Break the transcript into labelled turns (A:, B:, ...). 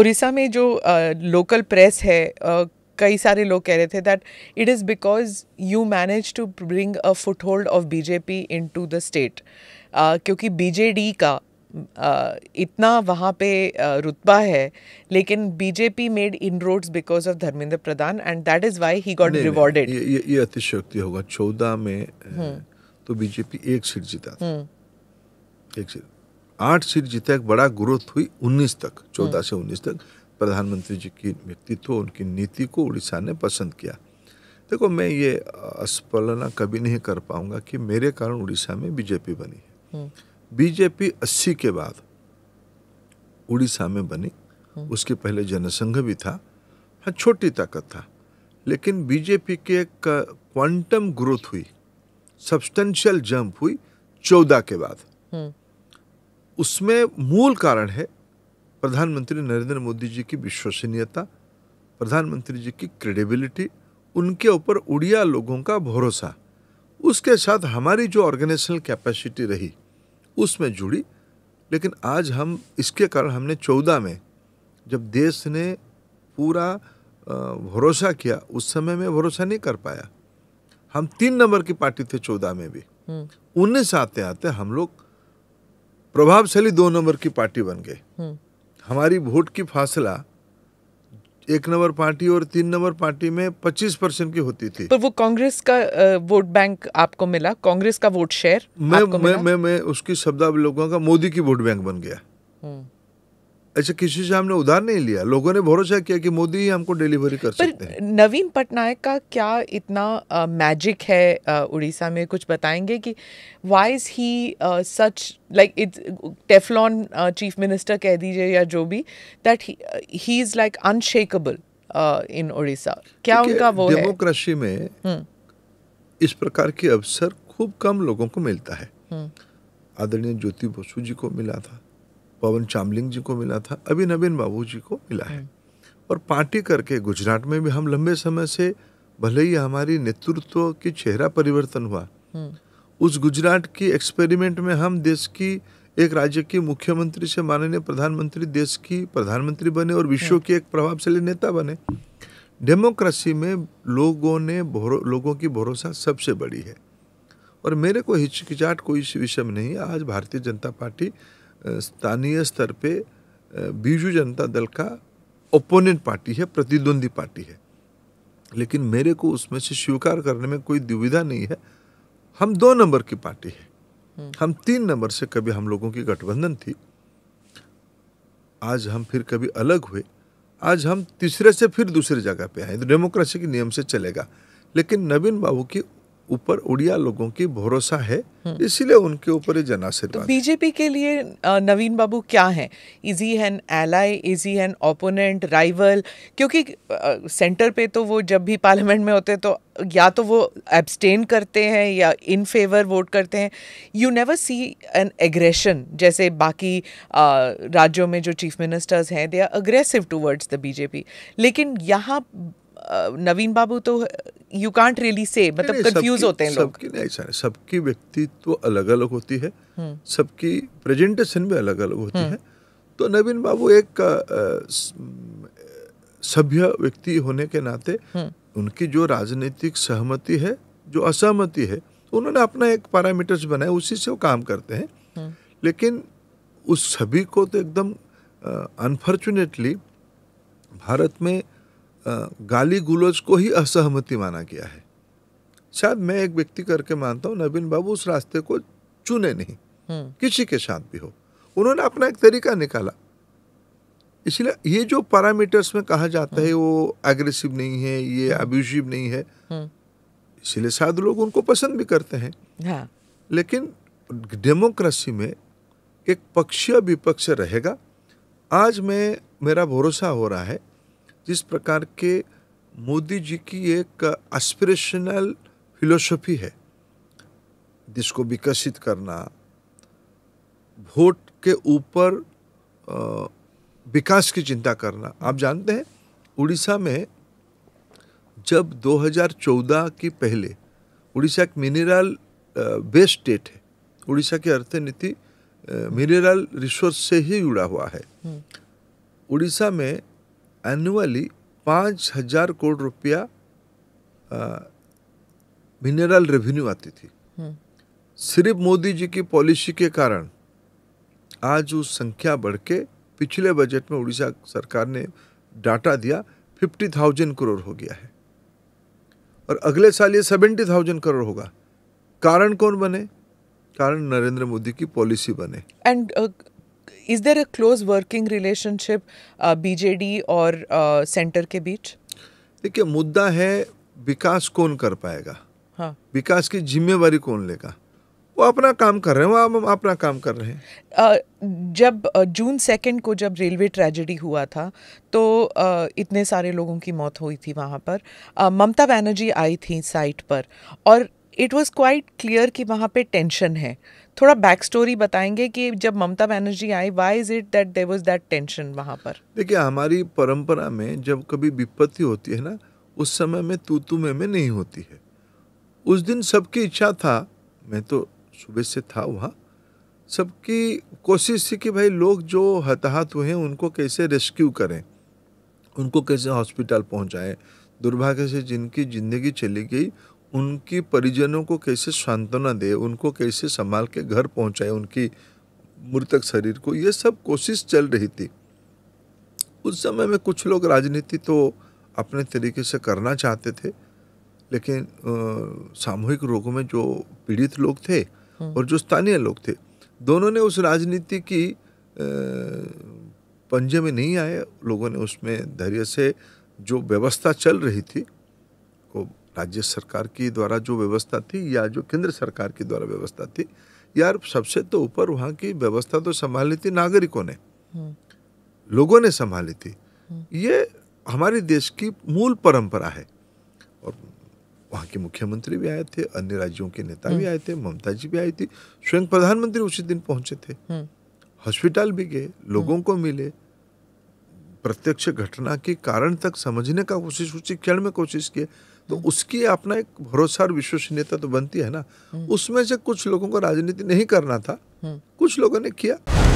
A: उड़ीसा में जो local press है कई सारे लोग कह रहे थे that it is because you manage to bring a foothold of BJP into the state क्योंकि बीजेडी का uh, इतना वहाँ पे uh, रुतबा है लेकिन BJP made inroads because of Dharmendra Pradhan and that is why he got rewarded
B: ये, ये अतिशक्ति होगा चौदह में हम्म। तो बीजेपी एक सीट जीता था हम्म। एक सीट आठ सीट जीता एक बड़ा ग्रोथ हुई उन्नीस तक चौदह से उन्नीस तक प्रधानमंत्री जी की व्यक्तित्व उनकी नीति को उड़ीसा ने पसंद किया देखो मैं ये अस्पलना कभी नहीं कर पाऊंगा कि मेरे कारण उड़ीसा में बीजेपी बनी है हम्म। बीजेपी अस्सी के बाद उड़ीसा में बनी हम्म। उसके पहले जनसंघ भी था हाँ छोटी ताकत था लेकिन बीजेपी के एक क्वांटम ग्रोथ हुई सब्सटेंशियल जंप हुई चौदह के बाद हम्म। उसमें मूल कारण है प्रधानमंत्री नरेंद्र मोदी जी की विश्वसनीयता प्रधानमंत्री जी की क्रेडिबिलिटी उनके ऊपर उड़िया लोगों का भरोसा उसके साथ हमारी जो ऑर्गेनाइजेशनल कैपेसिटी रही उसमें जुड़ी लेकिन आज हम इसके कारण हमने चौदह में जब देश ने पूरा भरोसा किया उस समय में भरोसा नहीं कर पाया हम तीन नंबर की पार्टी थे चौदह में भी हम्म। उन्नीस आते आते हम लोग प्रभावशाली दो नंबर की पार्टी बन गई हम्म। हमारी वोट की फासला एक नंबर पार्टी और तीन नंबर पार्टी में 25 परसेंट की होती थी पर
A: वो कांग्रेस का वोट बैंक आपको मिला कांग्रेस का वोट शेयर
B: मैं मैं, मैं मैं उसकी शब्दावलोकन का मोदी की वोट बैंक बन गया हम्म। अच्छा किसी से हमने उधार नहीं लिया लोगों ने भरोसा किया कि मोदी ही हमको डिलीवरी कर सकते हैं
A: नवीन पटनायक का क्या इतना मैजिक uh, है uh, उड़ीसा में कुछ बताएंगे कि why is he such like it's Teflon chief minister कह दीजिए या जो भी that he is like unshakeable in Orissa क्या उनका वो
B: डेमोक्रेसी में हुँ. हम्म। इस प्रकार के अवसर खूब कम लोगों को मिलता है हम्म। आदरणीय ज्योति बसु जी को मिला था पवन चामलिंग जी को मिला था अभी नवीन बाबू जी को मिला है हम्म। और पार्टी करके गुजरात में भी हम लंबे समय से भले ही हमारी नेतृत्व की चेहरा परिवर्तन हुआ हम्म। उस गुजरात की एक्सपेरिमेंट में हम देश की एक राज्य के मुख्यमंत्री से माननीय प्रधानमंत्री देश की प्रधानमंत्री बने और विश्व हम्म। के एक प्रभावशाली नेता बने डेमोक्रेसी में लोगों ने लोगों की भरोसा सबसे बड़ी है और मेरे को हिचकिचाहट कोई इस विषय में नहीं आज भारतीय जनता पार्टी स्थानीय स्तर पे बीजू जनता दल का ओपोनेंट पार्टी है प्रतिद्वंदी पार्टी है लेकिन मेरे को उसमें से स्वीकार करने में कोई दुविधा नहीं है हम दो नंबर की पार्टी है हम्म। हम तीन नंबर से कभी हम लोगों की गठबंधन थी आज हम फिर कभी अलग हुए आज हम तीसरे से फिर दूसरी जगह पे आए तो डेमोक्रेसी के नियम से चलेगा लेकिन नवीन बाबू की ऊपर उड़िया लोगों की भरोसा है हम्म। इसीलिए उनके ऊपर ये जनाशीर्वाद तो
A: बीजेपी के लिए नवीन बाबू क्या है easy an ally easy an opponent rival क्योंकि सेंटर पे तो वो जब भी पार्लियामेंट में होते तो या तो वो एब्सटेन करते हैं या इन फेवर वोट करते हैं you never see an aggression जैसे बाकी राज्यों में जो चीफ मिनिस्टर्स हैं they are aggressive towards the BJP लेकिन यहाँ नवीन बाबू तो यू कांट रियली से मतलब कंफ्यूज होते हैं लोग
B: सबकी ऐसा नहीं सबकी व्यक्तित्व तो अलग अलग होती है सबकी प्रेजेंटेशन भी अलग अलग होती हम्म। है तो नवीन बाबू एक सभ्य व्यक्ति होने के नाते हम्म। उनकी जो राजनीतिक सहमति है जो असहमति है उन्होंने अपना एक पैरामीटर्स बनाए उसी से वो काम करते हैं हम्म। लेकिन उस सभी को तो एकदम अनफॉर्चुनेटली भारत में गाली गुलज को ही असहमति माना गया है शायद मैं एक व्यक्ति करके मानता हूँ नवीन बाबू उस रास्ते को चुने नहीं हम्म। किसी के साथ भी हो उन्होंने अपना एक तरीका निकाला इसलिए ये जो पैरामीटर्स में कहा जाता है हम्म। वो एग्रेसिव नहीं है ये अब्यूजिव हम्म। नहीं है इसलिए शायद लोग उनको पसंद भी करते हैं हाँ। लेकिन डेमोक्रेसी में एक पक्षीय विपक्ष रहेगा आज मैं मेरा भरोसा हो रहा है जिस प्रकार के मोदी जी की एक एस्पिरेशनल फिलोसफी है देश को विकसित करना वोट के ऊपर विकास की चिंता करना आप जानते हैं उड़ीसा में जब 2014 की पहले उड़ीसा एक मिनरल बेस्ड स्टेट है उड़ीसा की अर्थनीति मिनरल रिसोर्स से ही जुड़ा हुआ है हम्म। उड़ीसा में एनुअली पाँच हजार करोड़ रुपया मिनरल रेवेन्यू आती थी हम्म। सिर्फ मोदी जी की पॉलिसी के कारण आज वो संख्या बढ़ के पिछले बजट में उड़ीसा सरकार ने डाटा दिया फिफ्टी थाउजेंड करोड़ हो गया है और अगले साल ये सेवेंटी थाउजेंड करोड़ होगा कारण कौन बने कारण नरेंद्र मोदी की पॉलिसी बने
A: and is there a close working relationship BJD और सेंटर के बीच
B: देखिए मुद्दा है विकास कौन कर पाएगा हाँ विकास की जिम्मेवारी कौन लेगा वो अपना काम कर रहे हैं वो अपना काम कर रहे
A: हैं जब जून सेकेंड को जब रेलवे ट्रेजेडी हुआ था तो इतने सारे लोगों की मौत हुई थी वहाँ पर ममता बनर्जी आई थी साइट पर और इट वाज क्वाइट क्लियर कि वहाँ पे टेंशन है थोड़ा बैक स्टोरी बताएंगे कि जब ममता बनर्जी आई why is it that there was that tension वहाँ पर
B: देखिए हमारी परंपरा में जब कभी विपत्ति होती है ना उस समय में तू तू में, में नहीं होती है उस दिन सबकी इच्छा था मैं तो सुबह से था वहाँ सबकी कोशिश थी कि भाई लोग जो हताहत हुए हैं उनको कैसे रेस्क्यू करें उनको कैसे हॉस्पिटल पहुँचाएं दुर्भाग्य से जिनकी ज़िंदगी चली गई उनके परिजनों को कैसे सांत्वना दे उनको कैसे संभाल के घर पहुंचाए उनकी मृतक शरीर को ये सब कोशिश चल रही थी उस समय में कुछ लोग राजनीति तो अपने तरीके से करना चाहते थे लेकिन सामूहिक रोगों में जो पीड़ित लोग थे हम्म। और जो स्थानीय लोग थे दोनों ने उस राजनीति की पंजे में नहीं आए लोगों ने उसमें धैर्य से जो व्यवस्था चल रही थी राज्य सरकार की द्वारा जो व्यवस्था थी या जो केंद्र सरकार की द्वारा व्यवस्था थी यार सबसे तो ऊपर वहाँ की व्यवस्था तो संभाली थी नागरिकों ने हम्म। लोगों ने संभाली थी हम्म। ये हमारे देश की मूल परंपरा है और वहाँ के मुख्यमंत्री भी आए थे अन्य राज्यों के नेता भी हम्म। आए थे ममता जी भी आई थी स्वयं प्रधानमंत्री उसी दिन पहुंचे थे हॉस्पिटल भी गए लोगों को मिले प्रत्यक्ष घटना के कारण तक समझने का कोशिश उसी क्षण में कोशिश किए तो उसकी अपना एक भरोसा और विश्वसनीयता तो बनती है ना हम्म। उसमें से कुछ लोगों को राजनीति नहीं करना था हम्म। कुछ लोगों ने किया